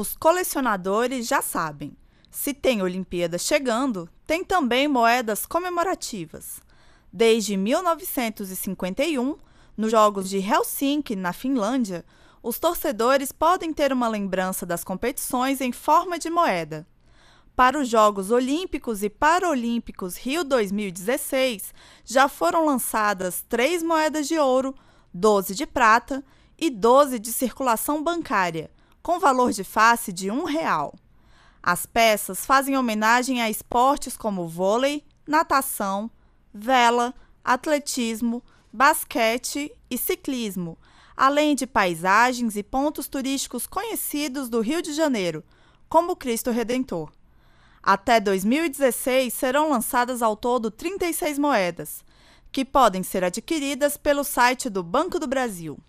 os colecionadores já sabem. Se tem Olimpíada chegando, tem também moedas comemorativas. Desde 1951, nos Jogos de Helsinki, na Finlândia, os torcedores podem ter uma lembrança das competições em forma de moeda. Para os Jogos Olímpicos e Paralímpicos Rio 2016, já foram lançadas três moedas de ouro, 12 de prata e 12 de circulação bancária, com valor de face de um real. As peças fazem homenagem a esportes como vôlei, natação, vela, atletismo, basquete e ciclismo, além de paisagens e pontos turísticos conhecidos do Rio de Janeiro, como Cristo Redentor. Até 2016 serão lançadas ao todo 36 moedas, que podem ser adquiridas pelo site do Banco do Brasil.